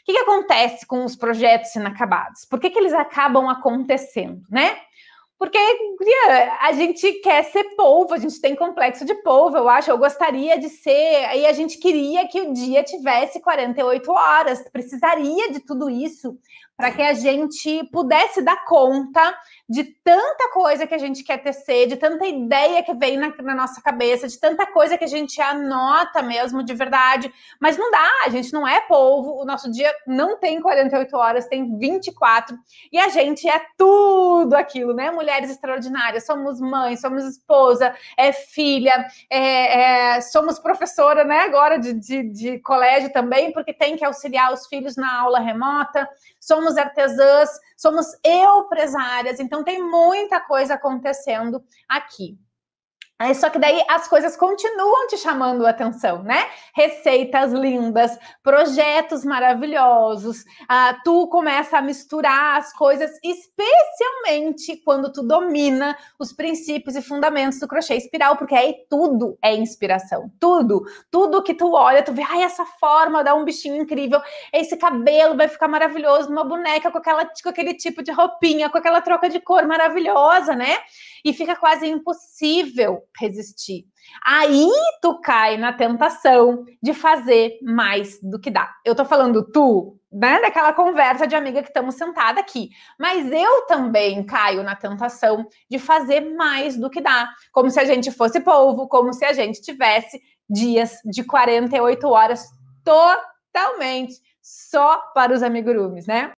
O que, que acontece com os projetos inacabados? Por que, que eles acabam acontecendo, né? Porque a gente quer ser polvo, a gente tem complexo de polvo, eu acho. Eu gostaria de ser, e a gente queria que o dia tivesse 48 horas, precisaria de tudo isso para que a gente pudesse dar conta de tanta coisa que a gente quer tecer, de tanta ideia que vem na, na nossa cabeça, de tanta coisa que a gente anota mesmo de verdade. Mas não dá, a gente não é polvo, o nosso dia não tem 48 horas, tem 24, e a gente é tudo aquilo, né, mulher? mulheres extraordinárias, somos mãe, somos esposa, é filha, é, é, somos professora, né? Agora de, de, de colégio também, porque tem que auxiliar os filhos na aula remota, somos artesãs, somos empresárias, então tem muita coisa acontecendo aqui. Aí, só que daí as coisas continuam te chamando a atenção, né? Receitas lindas, projetos maravilhosos. Ah, tu começa a misturar as coisas, especialmente quando tu domina os princípios e fundamentos do crochê espiral, porque aí tudo é inspiração. Tudo, tudo que tu olha, tu vê, ai, essa forma dá um bichinho incrível, esse cabelo vai ficar maravilhoso numa boneca com, aquela, com aquele tipo de roupinha, com aquela troca de cor maravilhosa, né? e fica quase impossível resistir. Aí tu cai na tentação de fazer mais do que dá. Eu tô falando tu, né, daquela conversa de amiga que estamos sentada aqui, mas eu também caio na tentação de fazer mais do que dá, como se a gente fosse polvo, como se a gente tivesse dias de 48 horas totalmente só para os amigurumis, né?